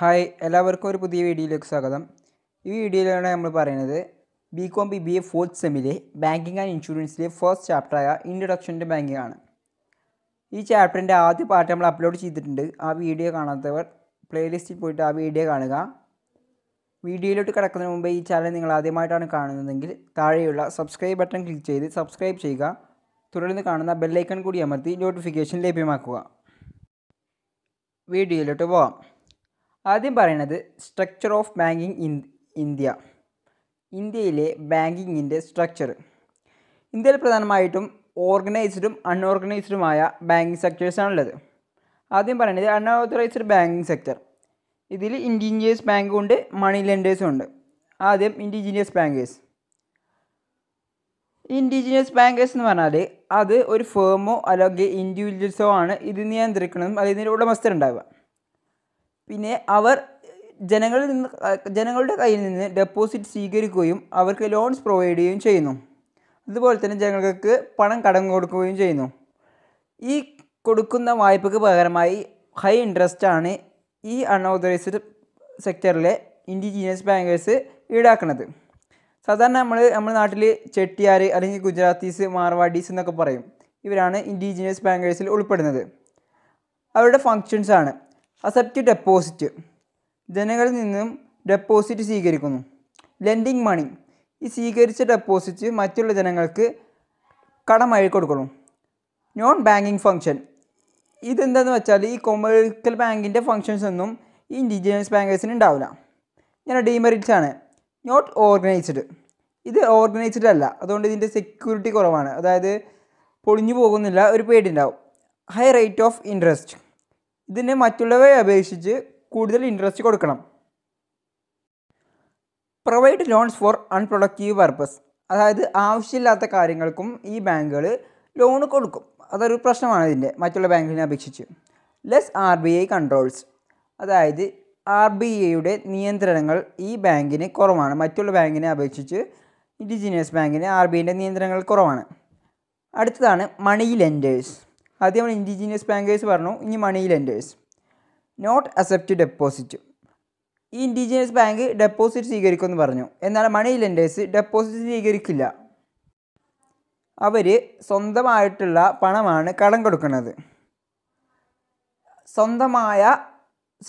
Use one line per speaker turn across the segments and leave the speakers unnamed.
hi എല്ലാവർക്കും ഒരു പുതിയ വീഡിയോയിലേക്ക് സ്വാഗതം ഈ വീഡിയോയിലാണ് നമ്മൾ പറയുന്നത് B com B B A fourth സെമ്മിലെ ബാങ്കിങ് ആൻഡ് ഇൻഷുറൻസിലെ ഫസ്റ്റ് ചാപ്റ്ററായ ഇൻട്രൊഡക്ഷൻ ടു ബാങ്കിങ് ആണ് ഈ ചാപ്റ്ററിൻ്റെ ആദ്യ പാർട്ട് നമ്മൾ അപ്ലോഡ് ചെയ്തിട്ടുണ്ട് ആ വീഡിയോ കാണാത്തവർ പ്ലേലിസ്റ്റിൽ പോയിട്ട് ആ വീഡിയോ കാണുക വീഡിയോയിലോട്ട് കിടക്കുന്നതിന് മുമ്പ് ഈ ചാനൽ നിങ്ങൾ ആദ്യമായിട്ടാണ് കാണുന്നതെങ്കിൽ താഴെയുള്ള സബ്സ്ക്രൈബ് ബട്ടൺ ക്ലിക്ക് ചെയ്ത് സബ്സ്ക്രൈബ് ചെയ്യുക തുടർന്ന് കാണുന്ന ബെല്ലൈക്കൺ കൂടി അമർത്തി നോട്ടിഫിക്കേഷൻ ലഭ്യമാക്കുക വീഡിയോയിലോട്ട് പോവാം ആദ്യം പറയുന്നത് structure of banking in India ഇന്ത്യയിലെ ബാങ്കിങ്ങിൻ്റെ സ്ട്രക്ചർ ഇന്ത്യയിൽ പ്രധാനമായിട്ടും ഓർഗനൈസ്ഡും അൺഓർഗനൈസ്ഡുമായ ബാങ്കിങ് സെക്ടേഴ്സാണുള്ളത് ആദ്യം പറയുന്നത് അൺഓതറൈസ്ഡ് ബാങ്കിങ് സെക്ടർ ഇതിൽ ഇൻഡിജിനിയസ് ബാങ്കും ഉണ്ട് മണി ലെൻഡേഴ്സും ഉണ്ട് ആദ്യം ഇൻഡിജിനിയസ് ബാങ്കേഴ്സ് ഇൻഡിജിനിയസ് ബാങ്കേഴ്സ് എന്ന് പറഞ്ഞാൽ അത് ഒരു ഫേമോ അല്ലെങ്കിൽ ഇൻഡിവിജ്വൽസോ ആണ് ഇത് നിയന്ത്രിക്കണമെന്നും അതിന് ഉടമസ്ഥരുണ്ടാവുക പിന്നെ അവർ ജനങ്ങളിൽ നിന്ന് ജനങ്ങളുടെ കയ്യിൽ നിന്ന് ഡെപ്പോസിറ്റ് സ്വീകരിക്കുകയും അവർക്ക് ലോൺസ് പ്രൊവൈഡ് ചെയ്യുകയും ചെയ്യുന്നു അതുപോലെ തന്നെ ജനങ്ങൾക്ക് പണം കടം കൊടുക്കുകയും ചെയ്യുന്നു ഈ കൊടുക്കുന്ന വായ്പയ്ക്ക് പകരമായി ഹൈ ഇൻട്രസ്റ്റ് ആണ് ഈ അൺഓതറൈസ്ഡ് സെക്ടറിലെ ഇൻഡിജീനിയസ് ബാങ്കേഴ്സ് ഈടാക്കുന്നത് സാധാരണ നമ്മൾ നമ്മുടെ നാട്ടിൽ ചെട്ടിയാർ അല്ലെങ്കിൽ ഗുജറാത്തീസ് മാർവാഡീസ് എന്നൊക്കെ പറയും ഇവരാണ് ഇൻഡിജീനിയസ് ബാങ്കേഴ്സിൽ ഉൾപ്പെടുന്നത് അവരുടെ ആണ് അസെപ്റ്റ് ഡെപ്പോസിറ്റ് ജനങ്ങളിൽ നിന്നും ഡെപ്പോസിറ്റ് സ്വീകരിക്കുന്നു ലെൻഡിങ് മണി ഈ സ്വീകരിച്ച ഡെപ്പോസിറ്റ് മറ്റുള്ള ജനങ്ങൾക്ക് കടമായി കൊടുക്കണം നോൺ ബാങ്കിങ് ഫങ്ഷൻ ഇതെന്താണെന്ന് വെച്ചാൽ ഈ കൊമേഴ്സ്യൽ ബാങ്കിൻ്റെ ഫങ്ഷൻസ് ഒന്നും ഈ ഇൻഡിജിനസ് ബാങ്കേഴ്സിന് ഉണ്ടാവില്ല ഞാൻ ഡീമെറിറ്റ്സ് ആണ് നോട്ട് ഓർഗനൈസ്ഡ് ഇത് ഓർഗനൈസ്ഡ് അല്ല അതുകൊണ്ട് ഇതിൻ്റെ സെക്യൂരിറ്റി കുറവാണ് അതായത് പൊളിഞ്ഞു പോകുന്നില്ല ഒരു പേടി ഉണ്ടാവും ഹൈ റേറ്റ് ഓഫ് ഇൻട്രസ്റ്റ് ഇതിന് മറ്റുള്ളവരെ അപേക്ഷിച്ച് കൂടുതൽ ഇൻട്രസ്റ്റ് കൊടുക്കണം provide loans for unproductive purpose അതായത് ആവശ്യമില്ലാത്ത കാര്യങ്ങൾക്കും ഈ ബാങ്കുകൾ ലോൺ കൊടുക്കും അതൊരു പ്രശ്നമാണ് ഇതിൻ്റെ മറ്റുള്ള ബാങ്കുകളിനെ അപേക്ഷിച്ച് less R B I controls അതായത് ആർ ബി ഐയുടെ നിയന്ത്രണങ്ങൾ ഈ ബാങ്കിന് കുറവാണ് മറ്റുള്ള ബാങ്കിനെ അപേക്ഷിച്ച് ഇൻഡിജിനിയസ് ബാങ്കിന് ആർ ബി ഐൻ്റെ നിയന്ത്രണങ്ങൾ കുറവാണ് അടുത്തതാണ് മണി ലെൻഡേഴ്സ് ആദ്യം നമ്മൾ ഇൻഡിജീനിയസ് ബാങ്കേഴ്സ് പറഞ്ഞു ഇനി money lenders not accept deposit ഈ ഇൻഡിജീനിയസ് ബാങ്ക് ഡെപ്പോസിറ്റ് സ്വീകരിക്കുമെന്ന് പറഞ്ഞു എന്നാൽ മണി ലെൻഡേഴ്സ് ഡെപ്പോസിറ്റ് സ്വീകരിക്കില്ല അവർ സ്വന്തമായിട്ടുള്ള പണമാണ് കടം കൊടുക്കുന്നത് സ്വന്തമായ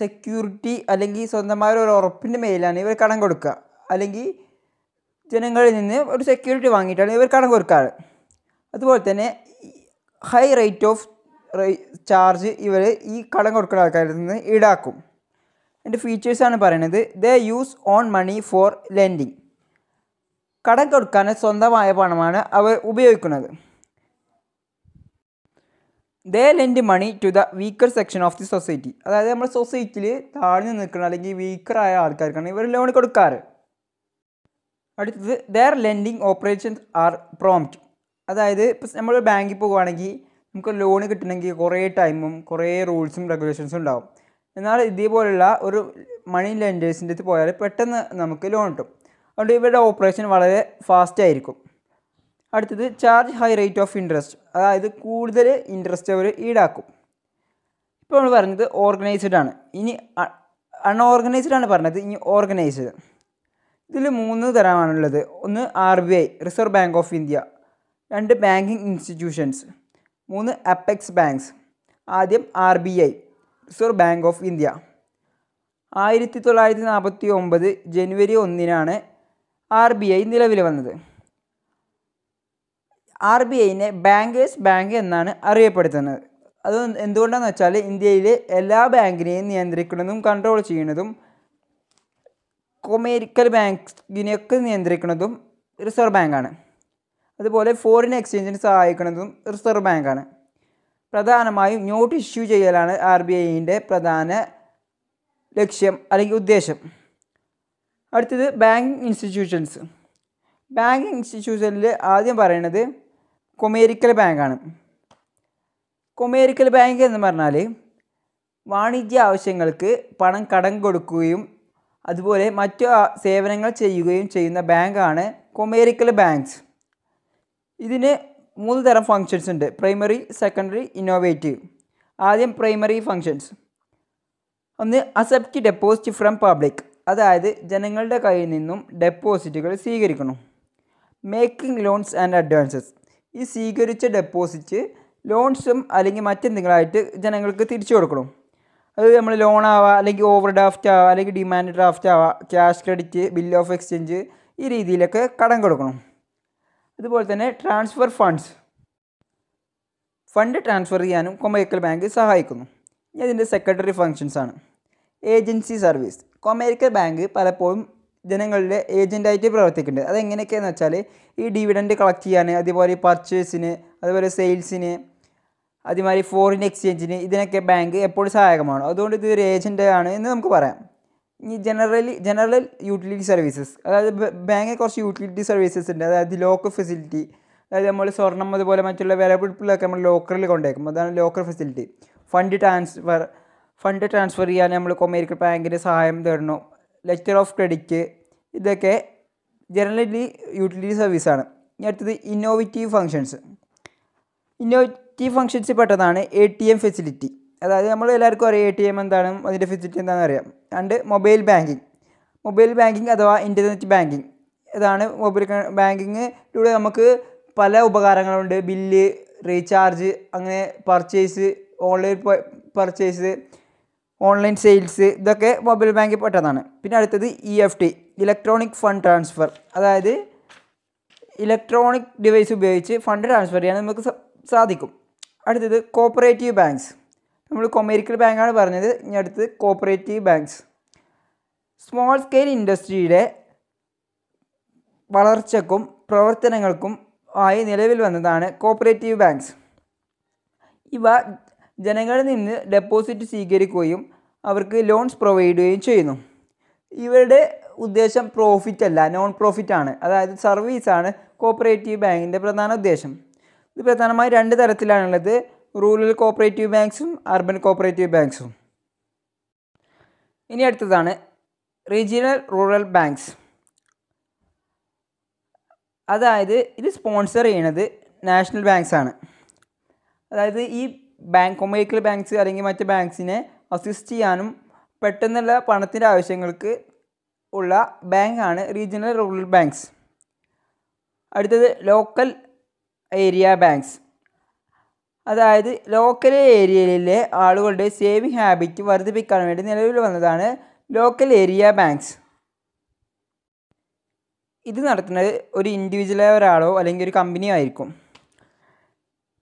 സെക്യൂരിറ്റി അല്ലെങ്കിൽ സ്വന്തമായ ഒരു ഉറപ്പിൻ്റെ മേലാണ് ഇവർ കടം കൊടുക്കുക അല്ലെങ്കിൽ ജനങ്ങളിൽ നിന്ന് ഒരു സെക്യൂരിറ്റി വാങ്ങിയിട്ടാണ് ഇവർ കടം കൊടുക്കാറ് അതുപോലെ തന്നെ ഹൈ റേറ്റ് ഓഫ് ചാർജ് ഇവർ ഈ കടം കൊടുക്കുന്ന ആൾക്കാരിൽ നിന്ന് ഈടാക്കും എൻ്റെ ഫീച്ചേഴ്സാണ് പറയുന്നത് the use on money for lending കടം കൊടുക്കാൻ സ്വന്തമായ പണമാണ് അവർ ഉപയോഗിക്കുന്നത് they lend money to the weaker section of the society അതായത് നമ്മുടെ സൊസൈറ്റിയിൽ താഴ്ന്നു നിൽക്കുന്ന അല്ലെങ്കിൽ വീക്കറായ ആൾക്കാർക്കാണ് ഇവർ ലോൺ കൊടുക്കാറ് അടുത്തത് their lending operations are prompt അതായത് ഇപ്പം നമ്മൾ ബാങ്കിൽ പോകുകയാണെങ്കിൽ നമുക്ക് ലോൺ കിട്ടണമെങ്കിൽ കുറേ ടൈമും കുറേ റൂൾസും റെഗുലേഷൻസും ഉണ്ടാവും എന്നാൽ ഇതേപോലുള്ള ഒരു മണി ലെൻഡേഴ്സിൻ്റെ അടുത്ത് പോയാൽ പെട്ടെന്ന് നമുക്ക് ലോൺ കിട്ടും അതുകൊണ്ട് ഇവരുടെ ഓപ്പറേഷൻ വളരെ ഫാസ്റ്റ് ആയിരിക്കും അടുത്തത് charge high rate of interest അതായത് കൂടുതൽ ഇൻട്രസ്റ്റ് അവർ ഈടാക്കും ഇപ്പോൾ നമ്മൾ പറഞ്ഞത് ഓർഗനൈസ്ഡ് ആണ് ഇനി അൺഓർഗനൈസ്ഡ് ആണ് പറഞ്ഞത് ഇനി ഓർഗനൈസ്ഡ് ഇതിൽ മൂന്ന് തരമാണുള്ളത് ഒന്ന് R B I reserve bank of India രണ്ട് ബാങ്കിങ് ഇൻസ്റ്റിറ്റ്യൂഷൻസ് മൂന്ന് അപ്പെക്സ് ബാങ്ക്സ് ആദ്യം R B I reserve bank of India ആയിരത്തി തൊള്ളായിരത്തി നാൽപ്പത്തി ഒമ്പത് ജനുവരി ഒന്നിനാണ് ആർ ബി ഐ നിലവിൽ വന്നത് ആർ ബി ഐനെ ബാങ്കേഴ്സ് ബാങ്ക് എന്നാണ് അറിയപ്പെടുത്തുന്നത് അത് എന്തുകൊണ്ടാന്ന് വെച്ചാൽ ഇന്ത്യയിലെ എല്ലാ ബാങ്കിനെയും നിയന്ത്രിക്കുന്നതും കൺട്രോൾ ചെയ്യുന്നതും കൊമേരിക്കൽ ബാങ്കിനെയൊക്കെ നിയന്ത്രിക്കുന്നതും റിസർവ് ബാങ്കാണ് അതുപോലെ ഫോറിൻ എക്സ്ചേഞ്ചിന് സഹായിക്കുന്നതും റിസർവ് ബാങ്കാണ് പ്രധാനമായും നോട്ട് ഇഷ്യൂ ചെയ്യലാണ് ആർ ബി ഐൻ്റെ പ്രധാന ലക്ഷ്യം അല്ലെങ്കിൽ ഉദ്ദേശം അടുത്തത് ബാങ്കിങ് ഇൻസ്റ്റിറ്റ്യൂഷൻസ് ബാങ്കിങ് ഇൻസ്റ്റിറ്റ്യൂഷനിൽ ആദ്യം പറയുന്നത് കൊമേരിക്കൽ ബാങ്കാണ് കൊമേരിക്കൽ ബാങ്ക് എന്ന് പറഞ്ഞാൽ വാണിജ്യ ആവശ്യങ്ങൾക്ക് പണം കടം കൊടുക്കുകയും അതുപോലെ മറ്റു സേവനങ്ങൾ ചെയ്യുകയും ചെയ്യുന്ന ബാങ്കാണ് കൊമേരിക്കൽ ബാങ്ക്സ് ഇതിന് മൂന്ന് തരം ഫങ്ഷൻസ് ഉണ്ട് പ്രൈമറി സെക്കൻഡറി ഇന്നോവേറ്റീവ് ആദ്യം പ്രൈമറി ഫങ്ഷൻസ് ഒന്ന് അസെപ്റ്റ് ഡെപ്പോസിറ്റ് ഫ്രം പബ്ലിക് അതായത് ജനങ്ങളുടെ കയ്യിൽ നിന്നും ഡെപ്പോസിറ്റുകൾ സ്വീകരിക്കണം മേക്കിംഗ് ലോൺസ് ആൻഡ് അഡ്വാൻസസ് ഈ സ്വീകരിച്ച ഡെപ്പോസിറ്റ് ലോൺസും അല്ലെങ്കിൽ മറ്റെന്തെങ്കിലുമായിട്ട് ജനങ്ങൾക്ക് തിരിച്ചു കൊടുക്കണം അത് നമ്മൾ ലോൺ ആവാം അല്ലെങ്കിൽ ഓവർ ഡ്രാഫ്റ്റ് ആവാം അല്ലെങ്കിൽ ഡിമാൻഡ് ഡ്രാഫ്റ്റ് ആവാം cash credit bill of exchange ഈ രീതിയിലൊക്കെ കടം കൊടുക്കണം അതുപോലെ തന്നെ ട്രാൻസ്ഫർ ഫണ്ട്സ് ഫണ്ട് ട്രാൻസ്ഫർ ചെയ്യാനും കൊമേരിക്കൽ ബാങ്ക് സഹായിക്കുന്നു ഇനി അതിൻ്റെ സെക്രട്ടറി ഫങ്ഷൻസ് ആണ് ഏജൻസി സർവീസ് കൊമേരിക്കൽ ബാങ്ക് പലപ്പോഴും ജനങ്ങളുടെ ഏജൻറ്റായിട്ട് പ്രവർത്തിക്കുന്നുണ്ട് അതെങ്ങനെയൊക്കെയെന്ന് വെച്ചാൽ ഈ ഡിവിഡൻഡ് കളക്ട് ചെയ്യാൻ അതുപോലെ പർച്ചേസിന് അതുപോലെ സെയിൽസിന് അതുമാതിരി ഫോറിൻ എക്സ്ചേഞ്ചിന് ഇതിനൊക്കെ ബാങ്ക് എപ്പോഴും സഹായകമാണ് അതുകൊണ്ട് ഇതൊരു ഏജൻ്റ് ആണ് എന്ന് നമുക്ക് പറയാം ഈ ജനറലി ജനറൽ യൂട്ടിലിറ്റി സർവീസസ് അതായത് ബാങ്കിൽ കുറച്ച് യൂട്ടിലിറ്റി സർവീസസ് ഉണ്ട് അതായത് ലോക്കർ ഫെസിലിറ്റി അതായത് നമ്മൾ സ്വർണം അതുപോലെ മറ്റുള്ള വിലപിടിപ്പിലൊക്കെ നമ്മൾ ലോക്കറിൽ കൊണ്ടേക്കും അതാണ് locker facility fund transfer fund transfer ചെയ്യാൻ നമ്മൾ കൊമേരിക്കൽ ബാങ്കിൻ്റെ സഹായം തരണം ലെറ്റർ ഓഫ് ക്രെഡിറ്റ് ഇതൊക്കെ ജനറലി യൂട്ടിലിറ്റി സർവീസാണ് ഇനി അടുത്തത് ഇന്നോവേറ്റീവ് ഫങ്ഷൻസ് ഇന്നോവേറ്റീവ് ഫങ്ഷൻസ് പെട്ടതാണ് എ ടി എം ഫെസിലിറ്റി അതായത് നമ്മൾ എല്ലാവർക്കും അറിയാം എ ടി എം എന്താണ് അതിൻ്റെ ഫെസിലിറ്റി എന്താണെന്ന് അറിയാം രണ്ട് മൊബൈൽ ബാങ്കിങ് മൊബൈൽ ബാങ്കിങ് അഥവാ ഇൻ്റർനെറ്റ് ബാങ്കിങ് ഇതാണ് മൊബൈൽ ബാങ്കിങ്ങിലൂടെ നമുക്ക് പല ഉപകാരങ്ങളുണ്ട് ബില്ല് റീചാർജ് അങ്ങനെ purchase online purchase online sales ഇതൊക്കെ മൊബൈൽ ബാങ്കിൽ പെട്ടതാണ് പിന്നെ അടുത്തത് E F T electronic fund transfer അതായത് ഇലക്ട്രോണിക് ഡിവൈസ് ഉപയോഗിച്ച് ഫണ്ട് ട്രാൻസ്ഫർ ചെയ്യാൻ നമുക്ക് സാധിക്കും അടുത്തത് കോപ്പറേറ്റീവ് ബാങ്ക്സ് നമ്മൾ കൊമേരിക്കൽ ബാങ്കാണ് പറഞ്ഞത് ഇനി അടുത്ത് കോപ്പറേറ്റീവ് ബാങ്ക്സ് സ്മോൾ സ്കെയിൽ ഇൻഡസ്ട്രിയുടെ വളർച്ചക്കും പ്രവർത്തനങ്ങൾക്കും ആയി നിലവിൽ വന്നതാണ് കോപ്പറേറ്റീവ് ബാങ്ക്സ് ഇവ ജനങ്ങളിൽ നിന്ന് ഡെപ്പോസിറ്റ് സ്വീകരിക്കുകയും അവർക്ക് ലോൺസ് പ്രൊവൈഡ് ചെയ്യുകയും ചെയ്യുന്നു ഇവരുടെ ഉദ്ദേശം പ്രോഫിറ്റ് അല്ല നോൺ പ്രോഫിറ്റ് ആണ് അതായത് സർവീസാണ് കോപ്പറേറ്റീവ് ബാങ്കിൻ്റെ പ്രധാന ഉദ്ദേശം ഇത് പ്രധാനമായും രണ്ട് തരത്തിലാണുള്ളത് റൂറൽ കോപ്പറേറ്റീവ് ബാങ്ക്സും അർബൻ കോപ്പറേറ്റീവ് ബാങ്ക്സും ഇനി അടുത്തതാണ് റീജിയണൽ റൂറൽ ബാങ്ക്സ് അതായത് ഇത് സ്പോൺസർ ചെയ്യണത് നാഷണൽ ബാങ്ക്സ് ആണ് അതായത് ഈ ബാങ്ക് കൊമേഴ്ക്കൽ ബാങ്ക്സ് അല്ലെങ്കിൽ മറ്റ് ബാങ്ക്സിനെ അസിസ്റ്റ് ചെയ്യാനും പെട്ടെന്നുള്ള പണത്തിൻ്റെ ആവശ്യങ്ങൾക്ക് ഉള്ള ബാങ്കാണ് റീജിയണൽ റൂറൽ ബാങ്ക്സ് അടുത്തത് ലോക്കൽ ഏരിയ ബാങ്ക്സ് അതായത് ലോക്കൽ ഏരിയയിലെ ആളുകളുടെ സേവിങ് ഹാബിറ്റ് വർദ്ധിപ്പിക്കാൻ വേണ്ടി നിലവിൽ വന്നതാണ് ലോക്കൽ ഏരിയ ബാങ്ക്സ് ഇത് നടത്തുന്നത് ഒരു ഇൻഡിവിജ്വലായ ഒരാളോ അല്ലെങ്കിൽ ഒരു കമ്പനിയോ ആയിരിക്കും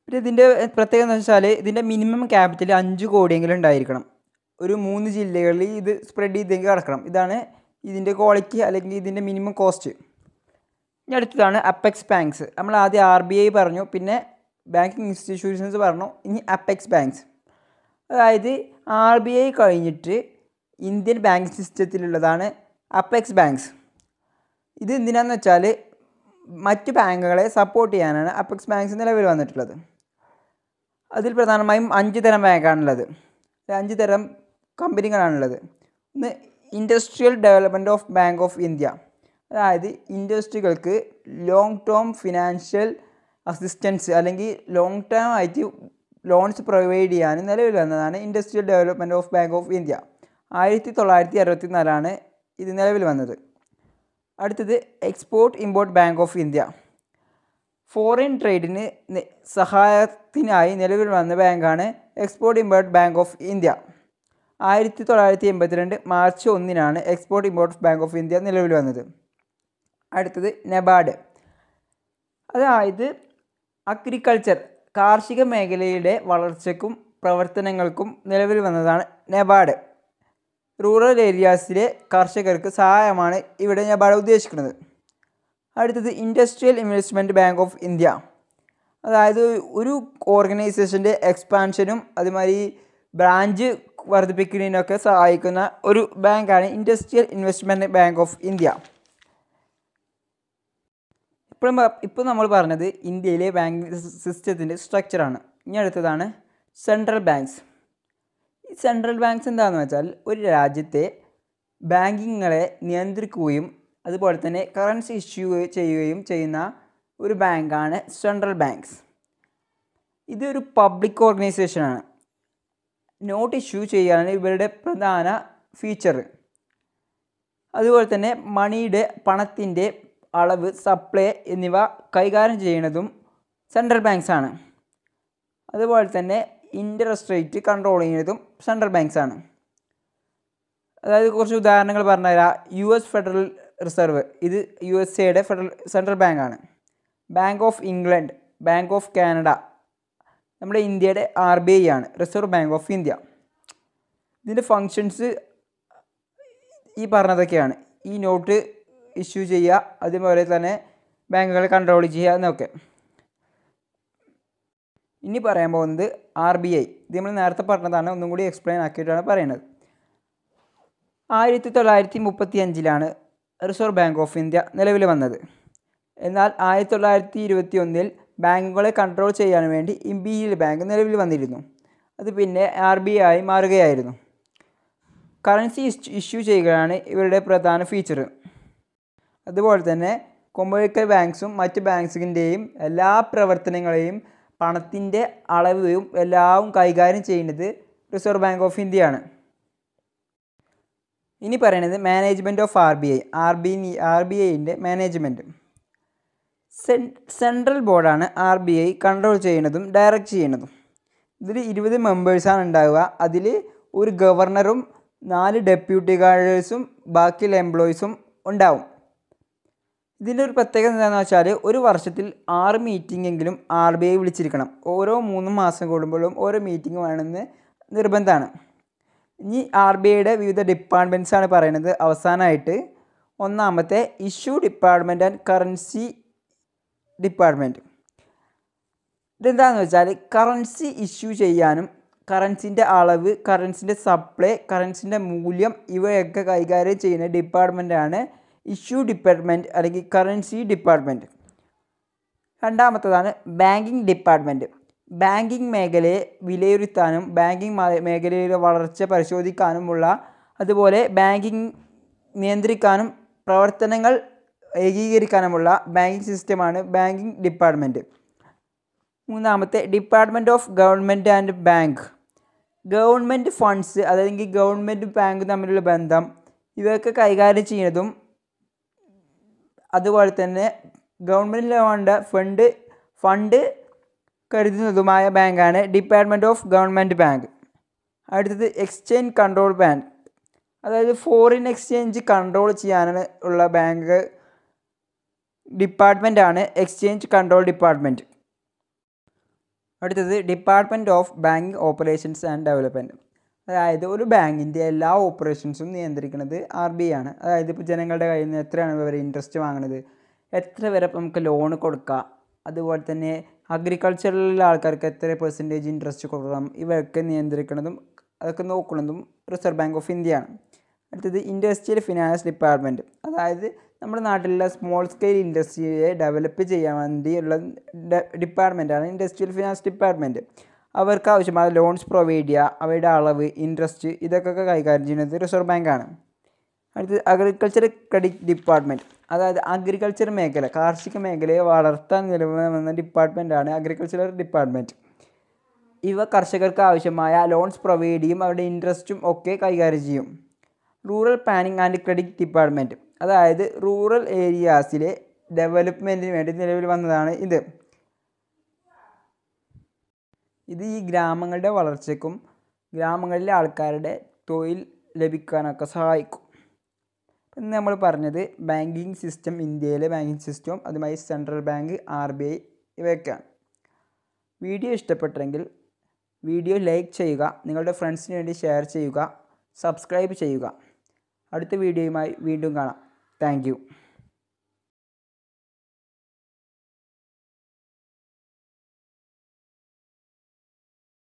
പിന്നെ ഇതിൻ്റെ പ്രത്യേകത എന്ന് വെച്ചാൽ ഇതിൻ്റെ മിനിമം ക്യാപിറ്റൽ അഞ്ച് കോടിയെങ്കിലും ഉണ്ടായിരിക്കണം ഒരു മൂന്ന് ജില്ലകളിൽ ഇത് സ്പ്രെഡ് ചെയ്തെങ്കിൽ കിടക്കണം ഇതാണ് ഇതിൻ്റെ ക്വാളിറ്റി അല്ലെങ്കിൽ ഇതിൻ്റെ മിനിമം കോസ്റ്റ് ഇനി അടുത്തതാണ് അപ്പെക്സ് ബാങ്ക്സ് നമ്മൾ ആദ്യം ആർ ബി ഐ പറഞ്ഞു പിന്നെ ബാങ്കിങ് ഇൻസ്റ്റിറ്റ്യൂഷൻസ് പറഞ്ഞു ഇനി അപ്പെക്സ് ബാങ്ക്സ് അതായത് ആർ ബി ഐ കഴിഞ്ഞിട്ട് ഇന്ത്യൻ ബാങ്ക് സിസ്റ്റത്തിലുള്ളതാണ് അപ്പെക്സ് ബാങ്ക്സ് ഇത് എന്തിനാന്ന് വെച്ചാൽ മറ്റ് ബാങ്കുകളെ സപ്പോർട്ട് ചെയ്യാനാണ് അപ്പെക്സ് ബാങ്ക്സ് നിലവിൽ വന്നിട്ടുള്ളത് അതിൽ പ്രധാനമായും അഞ്ച് തരം ബാങ്കാണുള്ളത് അഞ്ച് തരം കമ്പനികളാണുള്ളത് ഒന്ന് industrial development of bank of India അതായത് ഇൻഡസ്ട്രികൾക്ക് ലോങ് ടേം ഫിനാൻഷ്യൽ അസിസ്റ്റൻസ് അല്ലെങ്കിൽ ലോങ് ടേം ആയിട്ട് ലോൺസ് പ്രൊവൈഡ് ചെയ്യാനും നിലവിൽ വന്നതാണ് industrial development of bank of India ആയിരത്തി തൊള്ളായിരത്തി അറുപത്തി നാലാണ് ഇത് നിലവിൽ വന്നത് അടുത്തത് export import bank of India foreign ട്രേഡിന് സഹായത്തിനായി നിലവിൽ വന്ന ബാങ്കാണ് export import bank of India ആയിരത്തി തൊള്ളായിരത്തി എൺപത്തിരണ്ട് മാർച്ച് ഒന്നിനാണ് export import bank of India നിലവിൽ വന്നത് അടുത്തത് നെബാഡ് അതായത് അഗ്രികൾച്ചർ കാർഷിക മേഖലയുടെ വളർച്ചയ്ക്കും പ്രവർത്തനങ്ങൾക്കും നിലവിൽ വന്നതാണ് നെബാഡ് റൂറൽ ഏരിയാസിലെ കർഷകർക്ക് സഹായമാണ് ഇവിടെ നെബാഡ് ഉദ്ദേശിക്കുന്നത് അടുത്തത് industrial investment bank of India അതായത് ഒരു ഓർഗനൈസേഷൻ്റെ എക്സ്പാൻഷനും അതുമാതിരി ബ്രാഞ്ച് വർദ്ധിപ്പിക്കുന്നതിനൊക്കെ സഹായിക്കുന്ന ഒരു ബാങ്കാണ് industrial investment bank of India ഇപ്പോഴും ഇപ്പോൾ നമ്മൾ പറഞ്ഞത് ഇന്ത്യയിലെ ബാങ്കിങ് സിസ്റ്റത്തിൻ്റെ സ്ട്രക്ചറാണ് ഇനി അടുത്തതാണ് സെൻട്രൽ ബാങ്ക്സ് ഈ സെൻട്രൽ ബാങ്ക്സ് എന്താണെന്ന് വെച്ചാൽ ഒരു രാജ്യത്തെ ബാങ്കിങ്ങളെ നിയന്ത്രിക്കുകയും അതുപോലെ തന്നെ കറൻസി ഇഷ്യൂ ചെയ്യുകയും ചെയ്യുന്ന ഒരു ബാങ്കാണ് സെൻട്രൽ ബാങ്ക്സ് ഇതൊരു പബ്ലിക് ഓർഗനൈസേഷനാണ് നോട്ട് ഇഷ്യൂ ചെയ്യാനാണ് ഇവരുടെ പ്രധാന ഫീച്ചർ അതുപോലെ തന്നെ മണിയുടെ പണത്തിൻ്റെ അളവ് സപ്ലൈ എന്നിവ കൈകാര്യം ചെയ്യുന്നതും സെൻട്രൽ ബാങ്ക്സ് ആണ് അതുപോലെ തന്നെ ഇൻട്രസ്റ്റ് റേറ്റ് കൺട്രോൾ ചെയ്യുന്നതും സെൻട്രൽ ബാങ്ക്സ് ആണ് അതായത് കുറച്ച് ഉദാഹരണങ്ങൾ പറഞ്ഞുതരാം യു എസ് ഫെഡറൽ റിസർവ് ഇത് യു എസ് എയുടെ ഫെഡറൽ സെൻട്രൽ ബാങ്കാണ് bank of England bank of Canada നമ്മുടെ ഇന്ത്യയുടെ ആർ ബി ഐ ആണ് റിസർവ് ബാങ്ക് ഓഫ് ഇന്ത്യ ഇതിൻ്റെ ഫങ്ഷൻസ് ഈ പറഞ്ഞതൊക്കെയാണ് ഈ നോട്ട് ഇഷ്യൂ ചെയ്യുക അതുപോലെ തന്നെ ബാങ്കുകൾ കൺട്രോൾ ചെയ്യുക എന്നൊക്കെ ഇനി പറയാൻ പോകുന്നത് ആർ ബി ഐ ഇത് നമ്മൾ നേരത്തെ പറഞ്ഞതാണ് ഒന്നും കൂടി എക്സ്പ്ലെയിൻ ആക്കിയിട്ടാണ് പറയുന്നത് ആയിരത്തി തൊള്ളായിരത്തി മുപ്പത്തി അഞ്ചിലാണ് റിസർവ് ബാങ്ക് ഓഫ് ഇന്ത്യ നിലവിൽ വന്നത് എന്നാൽ ആയിരത്തി തൊള്ളായിരത്തി ഇരുപത്തി ഒന്നിൽ ബാങ്കുകളെ കൺട്രോൾ ചെയ്യാൻ വേണ്ടി ഇംപീരിയൽ ബാങ്ക് നിലവിൽ വന്നിരുന്നു അത് പിന്നെ ആർ ബി ഐ മാറുകയായിരുന്നു കറൻസി ഇഷ്യൂ ചെയ്യുകയാണ് ഇവരുടെ പ്രധാന ഫീച്ചർ അതുപോലെ തന്നെ കൊമ്പഴിക്കൽ ബാങ്ക്സും മറ്റ് ബാങ്ക്സിൻ്റെയും എല്ലാ പ്രവർത്തനങ്ങളെയും പണത്തിൻ്റെ അളവും എല്ലാം കൈകാര്യം ചെയ്യുന്നത് റിസർവ് ബാങ്ക് ഓഫ് ഇന്ത്യയാണ് ഇനി പറയുന്നത് management of R B I R B R B ഐൻ്റെ മാനേജ്മെൻറ്റ് സെൻട്രൽ ബോർഡാണ് ആർ ബി ഐ കൺട്രോൾ ചെയ്യുന്നതും ഡയറക്റ്റ് ചെയ്യുന്നതും ഇതിൽ ഇരുപത് മെമ്പേഴ്സാണ് ഉണ്ടാവുക അതിൽ ഒരു ഗവർണറും നാല് ഡെപ്യൂട്ടി ഗാർഡേഴ്സും ബാക്കിയുള്ള എംപ്ലോയീസും ഉണ്ടാവും ഇതിൻ്റെ ഒരു പ്രത്യേകത എന്താണെന്ന് വെച്ചാൽ ഒരു വർഷത്തിൽ ആറ് എങ്കിലും ആർ ബി ഐ വിളിച്ചിരിക്കണം ഓരോ മൂന്ന് മാസം കൂടുമ്പോഴും ഓരോ മീറ്റിംഗ് വേണമെന്ന് നിർബന്ധമാണ് ഇനി ആർ ബി ഐയുടെ വിവിധ ഡിപ്പാർട്ട്മെൻറ്റ്സാണ് പറയുന്നത് അവസാനമായിട്ട് ഒന്നാമത്തെ issue department and currency department ഇതെന്താണെന്ന് വെച്ചാൽ കറൻസി ഇഷ്യൂ ചെയ്യാനും കറൻസിൻ്റെ അളവ് കറൻസിൻ്റെ സപ്ലൈ കറൻസിൻ്റെ മൂല്യം ഇവയൊക്കെ കൈകാര്യം ചെയ്യുന്ന ഡിപ്പാർട്ട്മെൻറ്റാണ് ഇഷ്യൂ ഡിപ്പാർട്ട്മെൻറ്റ് അല്ലെങ്കിൽ കറൻസി ഡിപ്പാർട്ട്മെൻറ്റ് രണ്ടാമത്തതാണ് ബാങ്കിങ് ഡിപ്പാർട്ട്മെൻറ്റ് ബാങ്കിങ് മേഖലയെ വിലയിരുത്താനും ബാങ്കിങ് മേഖലയിലെ വളർച്ച പരിശോധിക്കാനുമുള്ള അതുപോലെ ബാങ്കിങ് നിയന്ത്രിക്കാനും പ്രവർത്തനങ്ങൾ ഏകീകരിക്കാനുമുള്ള ബാങ്കിങ് സിസ്റ്റമാണ് ബാങ്കിങ് ഡിപ്പാർട്ട്മെൻറ്റ് മൂന്നാമത്തെ department of government and bank government funds അല്ലെങ്കിൽ ഗവൺമെൻറ് ബാങ്ക് തമ്മിലുള്ള ബന്ധം ഇവയൊക്കെ കൈകാര്യം ചെയ്യുന്നതും അതുപോലെ തന്നെ ഗവൺമെൻറ്റിന് വേണ്ട ഫണ്ട് ഫണ്ട് കരുതുന്നതുമായ ബാങ്കാണ് ഡിപ്പാർട്ട്മെൻറ്റ് ഓഫ് ഗവൺമെൻറ് ബാങ്ക് അടുത്തത് എക്സ്ചേഞ്ച് കൺട്രോൾ ബാങ്ക് അതായത് ഫോറിൻ എക്സ്ചേഞ്ച് കൺട്രോൾ ചെയ്യാനാണ് ഉള്ള ബാങ്ക് ഡിപ്പാർട്ട്മെൻ്റ് ആണ് എക്സ്ചേഞ്ച് കൺട്രോൾ ഡിപ്പാർട്ട്മെൻറ്റ് അടുത്തത് department of banking operations and development അതായത് ഒരു ബാങ്കിൻ്റെ എല്ലാ ഓപ്പറേഷൻസും നിയന്ത്രിക്കുന്നത് ആർ ബി ഐ ആണ് അതായത് ഇപ്പോൾ ജനങ്ങളുടെ കയ്യിൽ നിന്ന് എത്രയാണ് ഇവർ ഇൻട്രസ്റ്റ് വാങ്ങുന്നത് എത്ര വരെ നമുക്ക് ലോൺ കൊടുക്കുക അതുപോലെ തന്നെ അഗ്രികൾച്ചറിലുള്ള ആൾക്കാർക്ക് എത്ര പെർസെൻറ്റേജ് ഇൻട്രസ്റ്റ് കൊടുക്കാം ഇവയൊക്കെ നിയന്ത്രിക്കുന്നതും അതൊക്കെ നോക്കുന്നതും റിസർവ് ബാങ്ക് ഓഫ് ഇന്ത്യയാണ് അടുത്തത് ഇൻഡസ്ട്രിയൽ ഫിനാൻസ് ഡിപ്പാർട്ട്മെൻറ്റ് അതായത് നമ്മുടെ നാട്ടിലുള്ള സ്മോൾ സ്കെയിൽ ഇൻഡസ്ട്രിയെ ഡെവലപ്പ് ചെയ്യാൻ വേണ്ടിയുള്ള ഡിപ്പാർട്ട്മെൻറ്റാണ് ഇൻഡസ്ട്രിയൽ ഫിനാൻസ് ഡിപ്പാർട്ട്മെൻറ്റ് അവർക്ക് ആവശ്യമായ ലോൺസ് പ്രൊവൈഡ് ചെയ്യുക അവയുടെ അളവ് ഇൻട്രസ്റ്റ് ഇതൊക്കെ കൈകാര്യം ചെയ്യുന്നത് റിസർവ് ബാങ്കാണ് അടുത്തത് അഗ്രികൾച്ചർ ക്രെഡിറ്റ് ഡിപ്പാർട്ട്മെൻറ്റ് അതായത് അഗ്രികൾച്ചർ മേഖല കാർഷിക മേഖലയെ വളർത്താൻ നിലവന്ന ഡിപ്പാർട്ട്മെൻറ്റാണ് അഗ്രികൾച്ചറൽ ഡിപ്പാർട്ട്മെൻറ്റ് ഇവ കർഷകർക്ക് ആവശ്യമായ ലോൺസ് പ്രൊവൈഡ് ചെയ്യും അവരുടെ ഇൻട്രസ്റ്റും ഒക്കെ കൈകാര്യം ചെയ്യും rural planning and credit department അതായത് റൂറൽ ഏരിയാസിലെ ഡെവലപ്മെൻറ്റിന് വേണ്ടി നിലവിൽ വന്നതാണ് ഇത് ഇത് ഈ ഗ്രാമങ്ങളുടെ വളർച്ചയ്ക്കും ഗ്രാമങ്ങളിലെ ആൾക്കാരുടെ തൊഴിൽ ലഭിക്കാനൊക്കെ സഹായിക്കും ഇന്ന് നമ്മൾ പറഞ്ഞത് ബാങ്കിങ് സിസ്റ്റം ഇന്ത്യയിലെ ബാങ്കിങ് സിസ്റ്റം അതുമായി central bank R B I ഇവയൊക്കെയാണ് വീഡിയോ ഇഷ്ടപ്പെട്ടെങ്കിൽ വീഡിയോ ലൈക്ക് ചെയ്യുക നിങ്ങളുടെ ഫ്രണ്ട്സിന് വേണ്ടി ഷെയർ ചെയ്യുക സബ്സ്ക്രൈബ് ചെയ്യുക അടുത്ത വീഡിയോയുമായി വീണ്ടും കാണാം താങ്ക്